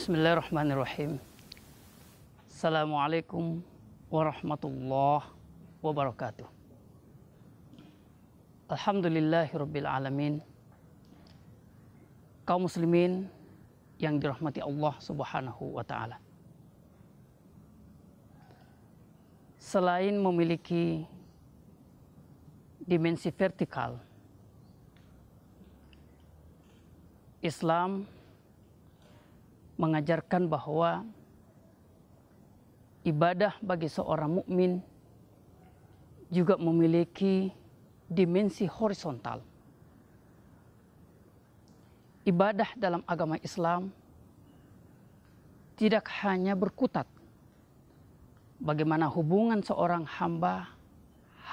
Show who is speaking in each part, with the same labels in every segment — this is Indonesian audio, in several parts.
Speaker 1: Bismillahirrahmanirrahim. Assalamualaikum warahmatullahi wabarakatuh. Alhamdulillahirabbil alamin. Kaum muslimin yang dirahmati Allah Subhanahu wa taala. Selain memiliki dimensi vertikal, Islam mengajarkan bahwa ibadah bagi seorang mukmin juga memiliki dimensi horizontal. Ibadah dalam agama Islam tidak hanya berkutat bagaimana hubungan seorang hamba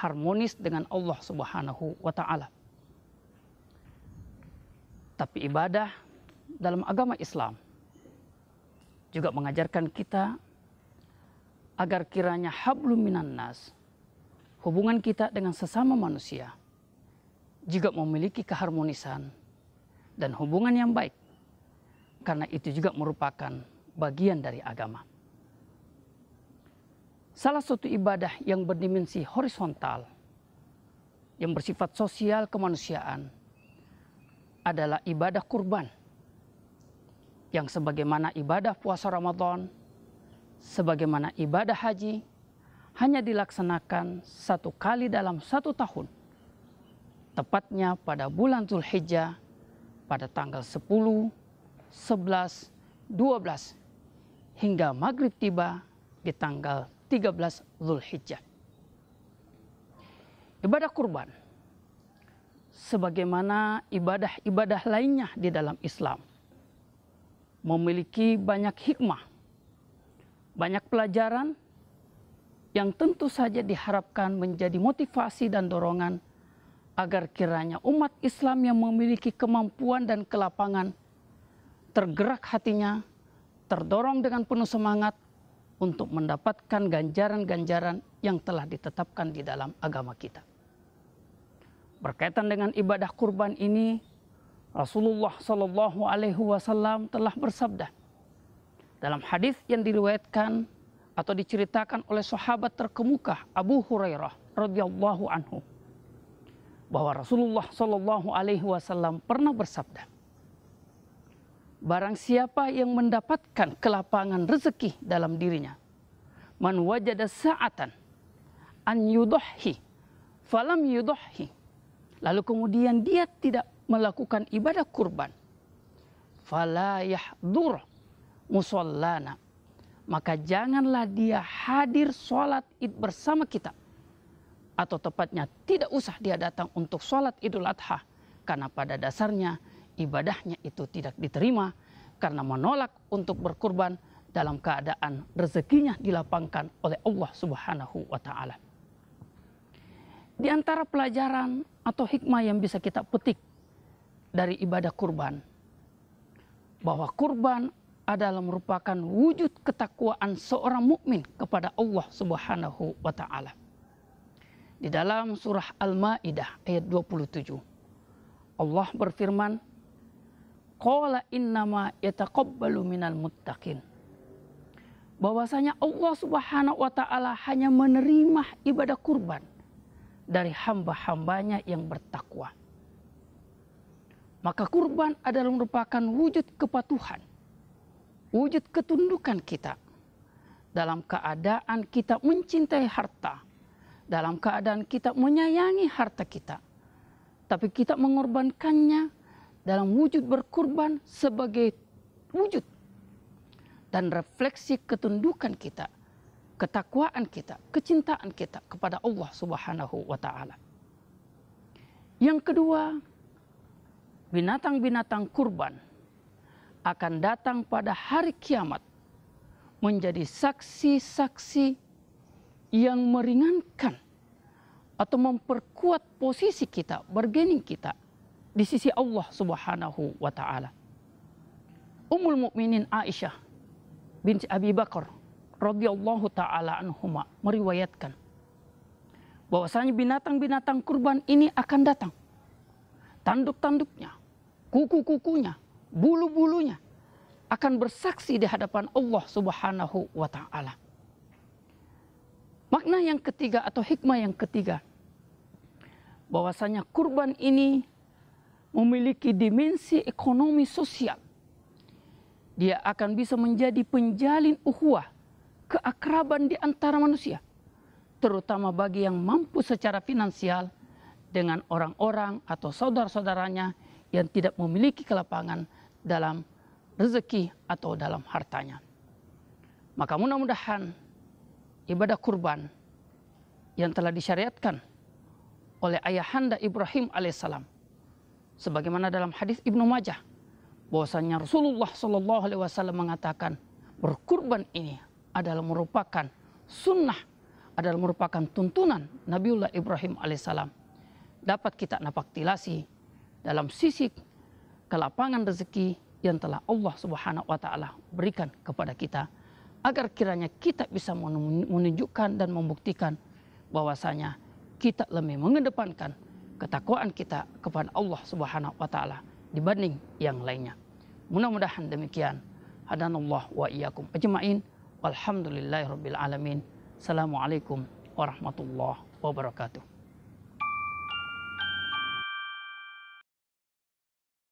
Speaker 1: harmonis dengan Allah Subhanahu wa taala. Tapi ibadah dalam agama Islam juga mengajarkan kita agar kiranya hablu minan nas hubungan kita dengan sesama manusia juga memiliki keharmonisan dan hubungan yang baik karena itu juga merupakan bagian dari agama. Salah satu ibadah yang berdimensi horizontal yang bersifat sosial kemanusiaan adalah ibadah kurban yang sebagaimana ibadah puasa Ramadan, sebagaimana ibadah haji, hanya dilaksanakan satu kali dalam satu tahun. Tepatnya pada bulan Zulhijjah pada tanggal 10, 11, 12 hingga maghrib tiba di tanggal 13 Zulhijjah. Ibadah kurban sebagaimana ibadah-ibadah lainnya di dalam Islam memiliki banyak hikmah, banyak pelajaran yang tentu saja diharapkan menjadi motivasi dan dorongan agar kiranya umat Islam yang memiliki kemampuan dan kelapangan tergerak hatinya, terdorong dengan penuh semangat untuk mendapatkan ganjaran-ganjaran yang telah ditetapkan di dalam agama kita. Berkaitan dengan ibadah kurban ini, Rasulullah Shallallahu Alaihi Wasallam telah bersabda dalam hadis yang diriwayatkan atau diceritakan oleh sahabat terkemuka Abu Hurairah radhiyallahu anhu bahwa Rasulullah Shallallahu Alaihi Wasallam pernah bersabda, Barang siapa yang mendapatkan kelapangan rezeki dalam dirinya, man wajada sa'atan an yudhhi falam yudhhi Lalu kemudian dia tidak melakukan ibadah kurban fala yahdur musallana maka janganlah dia hadir sholat id bersama kita atau tepatnya tidak usah dia datang untuk sholat idul adha karena pada dasarnya ibadahnya itu tidak diterima karena menolak untuk berkurban dalam keadaan rezekinya dilapangkan oleh Allah Subhanahu wa taala. Di antara pelajaran atau hikmah yang bisa kita petik dari ibadah kurban. Bahwa kurban adalah merupakan wujud ketakwaan seorang mukmin kepada Allah Subhanahu wa taala. Di dalam surah Al-Maidah ayat 27 Allah berfirman Qala innama yataqabbalu minal muttaqin bahwasanya Allah Subhanahu wa taala hanya menerima ibadah kurban dari hamba-hambanya yang bertakwa. Maka kurban adalah merupakan wujud kepatuhan, wujud ketundukan kita dalam keadaan kita mencintai harta, dalam keadaan kita menyayangi harta kita, tapi kita mengorbankannya dalam wujud berkurban sebagai wujud dan refleksi ketundukan kita, ketakwaan kita, kecintaan kita kepada Allah Subhanahu wa taala. Yang kedua, binatang-binatang kurban akan datang pada hari kiamat menjadi saksi-saksi yang meringankan atau memperkuat posisi kita, bargaining kita di sisi Allah Subhanahu wa taala. Ummul Mukminin Aisyah binti Abi Bakar radhiyallahu taala anhuma meriwayatkan bahwasanya binatang-binatang kurban ini akan datang. Tanduk-tanduknya kuku-kukunya, bulu-bulunya akan bersaksi di hadapan Allah Subhanahu wa taala. Makna yang ketiga atau hikmah yang ketiga bahwasanya kurban ini memiliki dimensi ekonomi sosial. Dia akan bisa menjadi penjalin uhuah, keakraban di antara manusia, terutama bagi yang mampu secara finansial dengan orang-orang atau saudara-saudaranya yang tidak memiliki kelapangan dalam rezeki atau dalam hartanya. Maka mudah-mudahan ibadah kurban yang telah disyariatkan oleh ayahanda Ibrahim alaihissalam sebagaimana dalam hadis Ibnu Majah bahwasanya Rasulullah Shallallahu alaihi wasallam mengatakan berkurban ini adalah merupakan sunnah adalah merupakan tuntunan Nabiullah Ibrahim alaihissalam dapat kita napaktilasi dalam sisi kelapangan rezeki yang telah Allah Subhanahu wa taala berikan kepada kita agar kiranya kita bisa menunjukkan dan membuktikan bahwasanya kita lebih mengedepankan ketakwaan kita kepada Allah Subhanahu wa taala dibanding yang lainnya. Mudah-mudahan demikian. Hadanallah wa iyyakum ajmain. Walhamdulillahirabbil alamin. Assalamualaikum warahmatullahi wabarakatuh.